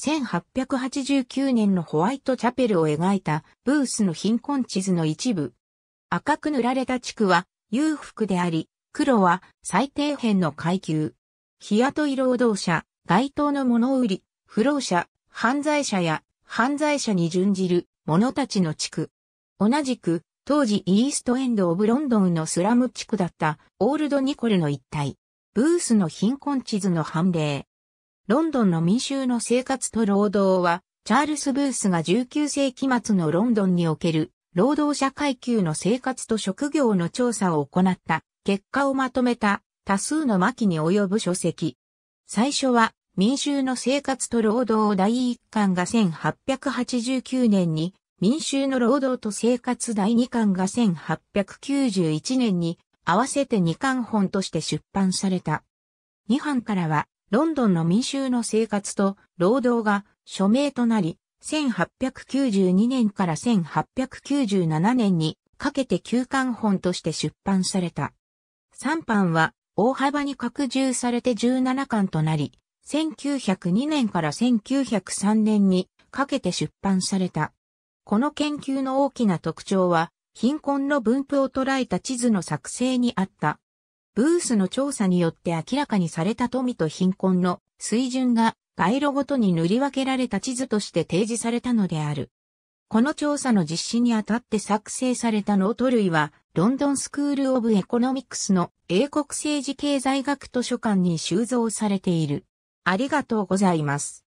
1889年のホワイトチャペルを描いたブースの貧困地図の一部。赤く塗られた地区は裕福であり、黒は最低辺の階級。日雇い労働者、街頭の物売り、不労者、犯罪者や犯罪者に準じる者たちの地区。同じく、当時イーストエンド・オブ・ロンドンのスラム地区だったオールド・ニコルの一帯。ブースの貧困地図の判例。ロンドンの民衆の生活と労働は、チャールズ・ブースが19世紀末のロンドンにおける労働者階級の生活と職業の調査を行った結果をまとめた多数の巻に及ぶ書籍。最初は民衆の生活と労働第1巻が1889年に、民衆の労働と生活第2巻が1891年に合わせて2巻本として出版された。2版からはロンドンの民衆の生活と労働が署名となり、1892年から1897年にかけて休刊本として出版された。3版は大幅に拡充されて17巻となり、1902年から1903年にかけて出版された。この研究の大きな特徴は、貧困の分布を捉えた地図の作成にあった。ブースの調査によって明らかにされた富と貧困の水準が街路ごとに塗り分けられた地図として提示されたのである。この調査の実施にあたって作成されたノート類は、ロンドンスクール・オブ・エコノミクスの英国政治経済学図書館に収蔵されている。ありがとうございます。